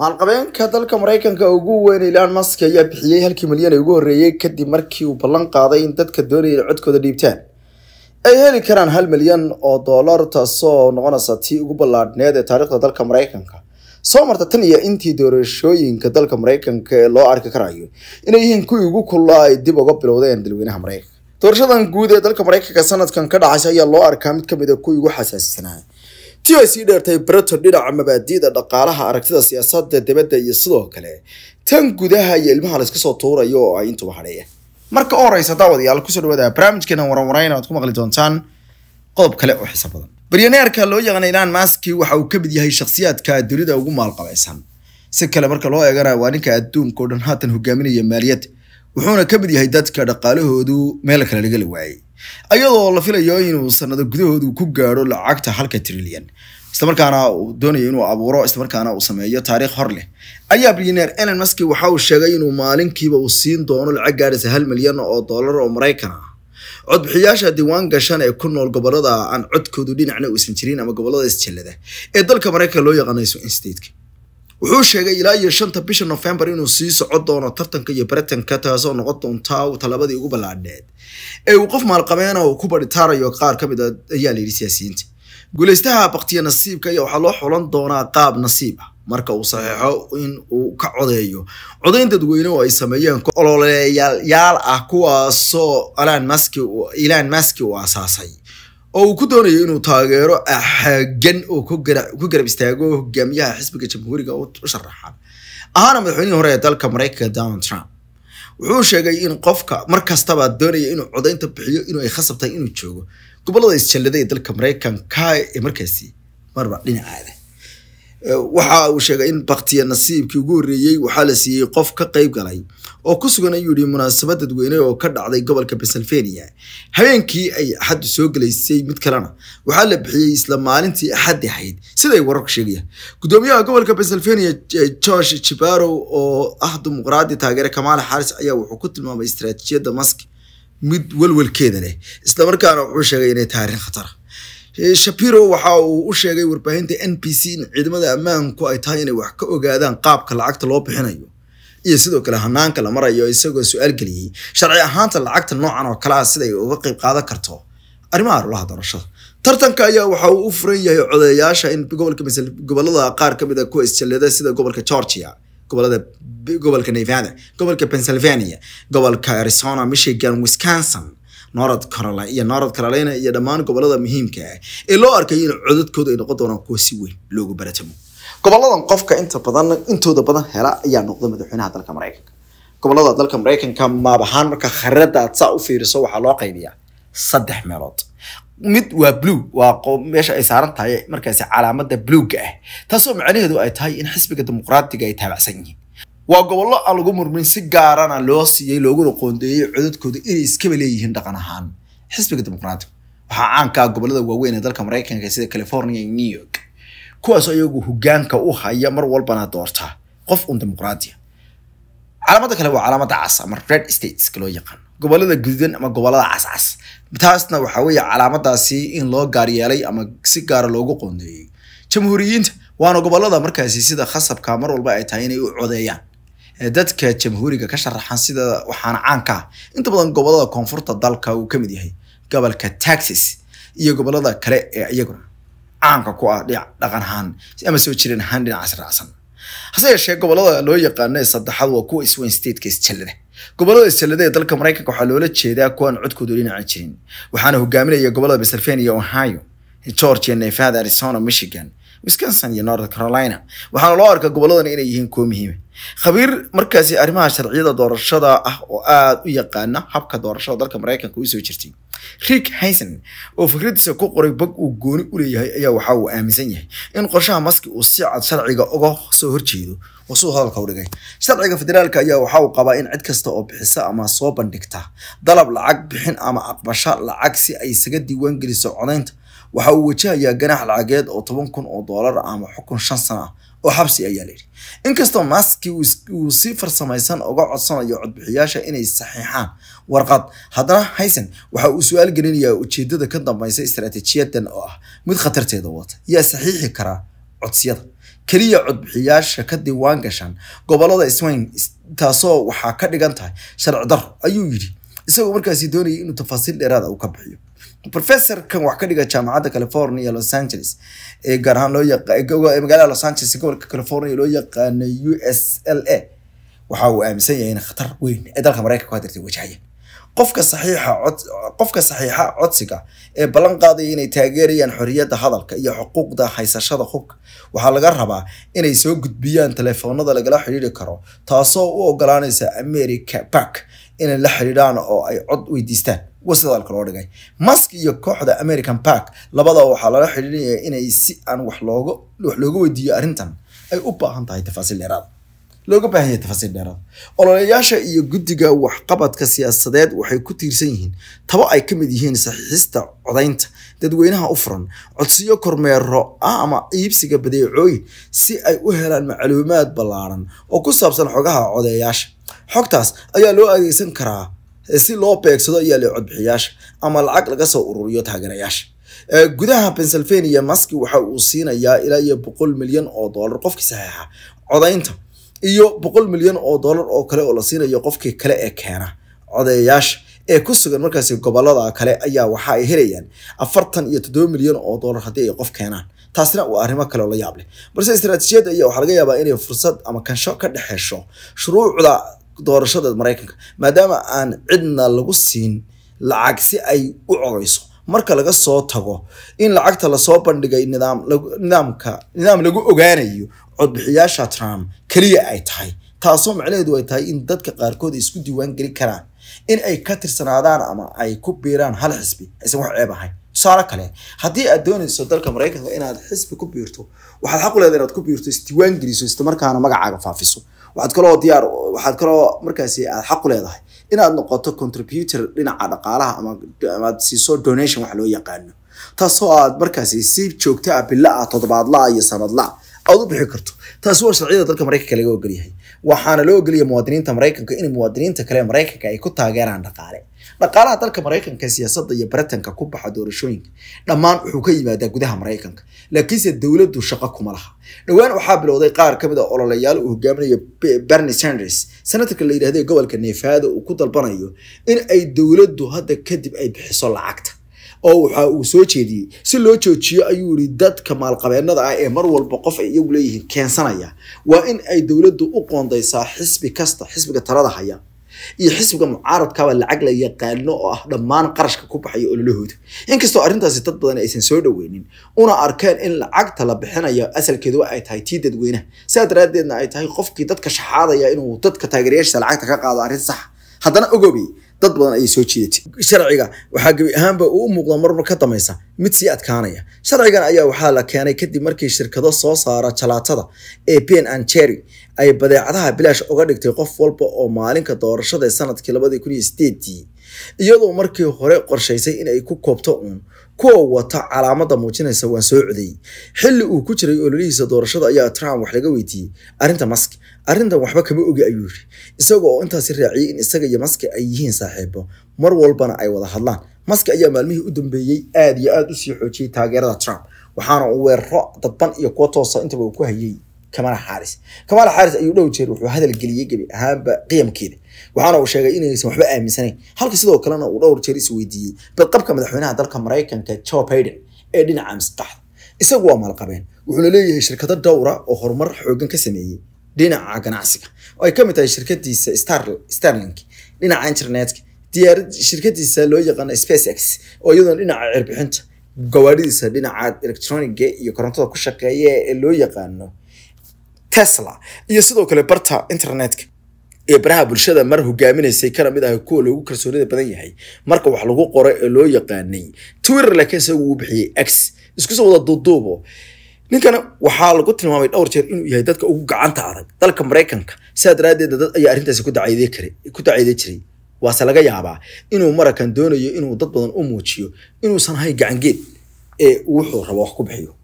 maalqabeenka dalka maraykanka ugu weyn ilaan mask ayaa bixiyey halkii milyan ee ugu horreeyey kadib markii uu ballan qaaday in dadka doonaya codkooda dhiibtaan ay heli karaan hal milyan oo dollar taasoo noqonaysa tii ugu ballaadhneed ee taariikhda dalka maraykanka soo marta tan iyo intii doorashooyinka dalka maraykanka ee loo arki karayo inay yihiin kuwii ugu kullaa ay dib uga bilowdeen dalweynaha maraykanka doorashadan guud ee dalka maraykanka sanadkan ka dhacaysa ayaa loo arkaa mid ka mid a ah kuwii ugu xasaasisanaa si ay sii dheertay breton dhinaca mabaadi'da dhaqaalaha aragtida siyaasada debadda iyo sidoo kale tan gudaha iyo ilmaha layska soo tuurayo oo ay intuba hadheeya marka u horeysa daawadayaal kusoo dhawaada barnaamijkeena waranwarayn aad ku maqli doontaan qodob kale oo xiisa badan baryaneerka loo yaqaan ilaan maski waxa uu ka mid yahay shaksiyaadka dunida ugu maalqabaysan si kale marka loo eegana waa ninka adduunka oo dhan haatan hogaaminaya maaliyad wuxuuna ka mid yahay dadka dhaqaalahoodu meel kale laga la waayey ayadoo la filayo inuu sanado gudahoodu ku gaaro lacagta halka trilyan islamarkaana uu doonayo inuu abuuro islamarkaana uu sameeyo taariikh hor leh ayaa bilyaneer elon maski waxa uu sheegay inuu maalinkiiba uu siin doono lacag gaadhaysa hal milyan oo dollar oo maraykan ah codbixiyaasha diiwaan gashan ee ku nool gobolada aan codkoodu dhinacna uusan jirin ama gobolada isjellada ee dalka maraykanka loo yaqaano instateka wuxuu sheegay ilaa iyo shanta bisha nofembar inuu sii soco doono tartanka iyo baritanka taasoo noqon doontaa talabadii ugu ballaadheed ee uu qof maalqabeena uu ku badhitaarayo qaar ka mid a ah, ayaa layidhi siyaasiyiinta guulaystaha baktiya nasiibka ayaa waxaa loo xulan doonaa qaab nasiib ah marka uu saxiixo in uu ka codeeyo codayn dadweyne oo ay sameeyeen ololeeyaalyaal ah kuwaasoo ilan maski uu aasaasay oo uu ku doonayo inuu taageero xagan ah, oo ku garab istaago hogaamiyaha xisbiga jamhuuriga u sharaxa ahaana madaxweynihii hore ee dalka maraykanka donald trump wuxuu sheegay in qofka mar kastaba doonaya inuu codaynta bixiyo inuu ay khasab tahay inuu joogo gobollada isjallada ee dalka maraykanka ee markaasi marba dhinacaada waxa uu sheegay in baktiya nasiibkii ugu horreeyey waxaa la siiyey qof ka qeyb galay oo ku sugan ayuu yihi munaasabad dadweyne oo ka dhacday gobolka pennsylvania habeenkii ay axaddu soo galaysay mid kalena waxaa la bixiyey isla maalintii axaddi ahayd siday wararku sheegaya gudoomiyaha gobolka pennsylvania george eh, jibaro oo ah dimuqraadi taageere kamaala xaaris ayaa wuxuu ku tilmaamay istaraatiijiyadda mask mid welwelkeeda leh isla markaana wuxuu sheegay inay tahay arrin khatara shapiro waxa uu u sheegay warbaahinta n b c in ciidamada ammaanku ay tahay inay wax ka ogaadaan qaabka lacagta loo bixinayo iyo sidoo kale hanaanka la marayo isagoo su-aal geliyey sharci ahaanta lacagta noocan oo kale ah siday uga qeyb qaadan karto arrimaha arulaha doorashada tartanka ayaa waxa uu u furan yahay codeeyaasha in gobolka masl gobolada qaar ka mid a ah kuwa isjallada sida gobolka georgia gobolada gobolka nevada gobolka pennsylvania gobolka arizona michigan wisconsin north carolina iyo north carolina iyo dhammaan gobolada muhiimka ah ee loo arkay in codadkooda ay noqon doonaan kuwa si weyn loogu baratamo goboladan qofka inta badan intooda badan hela ayaa noqda madaxweynaha dalka maraykanka gobolada dalka maraykanka maab ahaan marka kharada aad saa u fiiriso waxaa loo qaybiyaa saddex meelood mid waa blue waa meesha ay saaran tahay markaasi calaamada bluega ah taasoo macnaheedu ay tahay in xisbiga dimuqraatiga ay taabacsan yihiin waa gobollo aan lagu murmin si gaarana loo siiyey looguna qoondeeyey codadkooda inay iskaba leeyihiin dhaqan ahaan xisbiga dimuqraatiga waxaa caankaa gobollada waaweyn ee dalka maraykanka sida california iyo new york kuwaasoo iyagu hogaanka u haya mar walbana doortaa qof un dimuqraatiya calaamada kale waa calaamada cas ama red stateska loo yaqaan gobolada gududan ama gobolada cascas taasna waxaa weeye calaamadaasi in loo gaar yeelay ama si gaara ah loogu qoondeeyey jamhuuriyiinta waana gobolada markaasi sida khasabka mar walba ay tahay inay u codeeyaan dadka jamhuuriga ka sharaxan sida waxaana caanka ah inta badan gobolada koonfurta dalka uu ka mid yahay gobolka taxas iyo gobolada kale ee iyaguna caanka ku ah dhaqan ahaan ama soo jireen ahaan dhinacaas raacsan hase yeeshee gobolada loo yaqaano ee saddexaad waa kuwa isweyn stateka isjallada gobolada isjallada ee dalka maraykanka waxaa loola jeedaa kuwa aan codkoodu dhinaca jirin waxaana hogaaminaya gobolada pennsylvania ohio georgia nevada arizona michigan wisconsin iyo north carolina waxaana loo arkaa goboladan inay yihiin kuwo muhiima ah khabiir markaasi arrimaha sharciyada doorashada ah oo aada u yaqaana habka doorashada dalka maraykanka usoo jirtay rick hayson oo fikradiisa ku qoray bag uu gooni u leeyahay ayaa waxa uu aaminsan yahay in qorshaha maski uu si cad sharciga uga soo horjeedo wasuu hadalka u dhigay sharciga federaalka ayaa waxa uu qabaa in cid kasta oo bixisa ama soo bandhigta dalab lacag bixin ama aqbasha lacag si ay isaga diiwaan geliso codaynta waxa uu wajahayaa ganaax lacageed oo toban kun oo doolar ama xukun shan sana ah oo xabsi ayaa la yidhi inkastoo maski uu si farsamaysan uga codsanayo codbixiyaasha inay saxiixaan warqad haddana haysen waxa uu su-aal gelinayaa ujeedada ka dambeysa istaraatiijiyadan oo ah mid khatarteeda wata yaa saxiixi karaa codsiyada keliya codbixiyaasha ka diwaan gashan gobollada swain taasoo waxaa ka dhigan tahay sharci ayuu yidhi isagoo markaasi doonayay inuu tafaasiil dheeraada ah uu ka bixiyo rofesorkan wax ka dhiga jaamacadda california los angeles ee gaar ahaan magaalada los angeles gobolka california loo yaqaano u s l a waxa uu aaminsan yahay in khatar weyn ee dalka maraykanka hadirta wajahaya qofka saxiixa qofka saxiixa codsiga ee ballan qaadaya inay taageerayaan xorriyadda hadalka iyo xuquuqda haysashada hubka waxaa laga rabaa inay soo gudbiyaan taleefoonada lagala xidhiiri karo taasoo u ogolaanaysa america bark inay la xidhiidhaan oo ay cod weydiistaan wasidaalka loo dhigay mask iyo kooxda american park labada waxaa lala xidhiidinaya inay si aan wax looga wax looga weydiiyo arrintan ay u baahan tahay tafaasiil dheeraad looga baahan yahay tafaasiil dheeraad ololayaasha iyo guddiga waxqabadka siyaasadeed waxay ku tiirsan yihiin tabo ay ka mid yihiin saxiixista codaynta dadweynaha u furan codsiyo kormeero ah ama iibsiga badeecooyin si ay u helaan macluumaad ballaaran oo ku saabsan xogaha codeeyaasha xogtaas ayaa loo adeegsan karaa si loo beegsado iyaale codbixiyaasha ama lacag laga soo ururiyo taageerayaasha gudaha pennsylvania maski waxa uu siinayaa ilaa iyo boqol milyan oo doolar qofkii saxiixa codaynta iyo boqol milyan oo doolar oo kale oo la siinayo qofkii kale ee keena codeeyaasha ee ku sugan markaasi gobolada kale ayaa waxa ay helayaan afartan iyo toddoba milyan oo doolar haddii ay qof keenaan taasina waa arrimo kale oo la yaab leh balse istraatiijiyadda ayaa waxaa laga yaabaa inay fursad ama kansho ka dhexeysho shuruucda doorashada maraykanka maadaama aan cidna lagu siin lacag si ay u cogeyso marka laga soo tago in lacagta lasoo bandhigay nidaamka nidaam lagu ogaanayo codbixiyaasha trump keliya ay tahay taasoo macnaheedu ay tahay in dadka qaarkood ay isku diiwaan geli karaan in ay ka tirsanaadaan ama ay ku biiraan hal xisbi aysan wax ceeb ahayn tusaale kale haddii aad doonayso dalka maraykanka inaad xisbi ku biirto waxaad xaq u inaad ku biirto isdiiwaan geliso islamarkaana magacaaga faafiso waxaad kaloo diyaar waxaad kaloo markaasi aad xaq u leedahay inaad noqoto contributor dhinaca dhaqaalaha amaamaad siiso donation wax loo yaqaano taasoo aad markaasi si joogto ah bila ah toddobaadla iyo sanadla aad u bixi karto taas waa sharciyada dalka maraykanka laga ogolyahay waxaana loo ogolaya muwaadiniinta maraykanka in muwaadiniinta kale maraykanka ay ku taageeraan dhaqaale dhaqaalaha dalka maraykanka siyaasada iyo baritanka ku baxa doorashooyinka dhammaan wuxuu ka yimaadaa gudaha maraykanka laakiinse dowladdu shaqo kuma laha dhowaan waxaa bilowday qaar ka mid a ah ololayaal uu hogaaminayo berni sanders senatarka la yidhahda gobolka nefaada uu ku dalbanayo in ay dowladdu hadda kadib ay bixiso lacagta oo waxa uu soo jeediyey si loo joojiyo ayuu yihi dadka maalqabeennada ah ee mar walba qof ay iyagu leeyihiin keensanaya waa in ay dowladdu u qoondaysaa xisbi kasta xisbiga talada haya iyo xisbiga mucaaradkaba lacag la yaqaano oo ah dhammaan qarashka ku baxaya ololahooda inkastoo arrintaasi dad badan aysan soo dhoweynin una arkeen in lacagta la bixinayo asalkeeduwa ay tahay tii dadweynaha sidaa daraaddeedna ay tahay qofkii dadka shaxaadaya inuu dadka taageerayaashiisa lacagta ka qaado arrin saxa ah. haddana ogobay dad badan ayay soo jiidatay sharciga waxaa gebi ahaanba uu u muuqda marmar ka damaysa mid sii adkaanaya sharcigan ayaa waxaa la keenay kadib markii shirkado soo saara jalaatada ee ben an jerry ay badeecadaha bilaash uga dhigtay qof walba oo maalinka doorashada ee sanadkii labadii kun iyo sideedii iyadoo markii hore qorshaysay in ay ku koobto uun kuwa wata calaamada muujinaysa waan soo codayey xilli uu ku jiray ololihiisa doorashada ayaa trump wax laga weydiiyey arrinta mask arrintan waxba kama ogi ayuu yiri isaga oo intaasi raaciyey in isaga iyo maski ay yihiin saaxiibo mar walbana ay wada hadlaan maski ayaa maalmihii u dambeeyey aad iyo aad usii xoojiyey taageerada trump waxaana uu weeraro dadban iyo kuwa toosa intaba uu ku hayay kamal xaaris kamaal xaaris ayuu dhow jeer wuxuu hadal geliyey gebi ahaanba qiyamkeeda waxaana uu sheegay inaysan waxba aaminsanayn halka sidoo kalena uu dhowr jeer isweydiiyey badqabka madaxweynaha dalka maraykanka joe biden ee dhinaca masqaxda isagu waa maalqabeen wuxuuna leeyahay shirkado dhowra oo horumar xoogan ka sameeyey dhinaca ganacsiga oo ay ka mid tahay shirkadiisa starlink dhinaca internetka diyaarad shirkadiisa loo yaqaano spacex oo iyadoona dhinaca cirbixinta gawaadhidiisa dhinaca electroniga iyo korontada ku shaqeeya ee loo yaqaano tesla iyo sidoo kale barta internetka ee baraha bulshada mar hogaaminaysay kana mid ah kuwa loogu kalsoonida badan yahay marka wax lagu qoray ee loo yaqaanay twitter laakiin isagu uu bixiyey x isku wada duuduubo ninkana waxaa lagu tilmaamay dhowr jeer inuu yahay dadka ugu gacanta adag dalka maraykanka sidaa daraaddeed dad ayaa arrintaasi ku dacayday jiray waase laga yaabaa inuu maraykan doonayo inuu dad badan u muujiyo inuusan ahay gacangeed ee wuxuu rabo wax ku bixiyo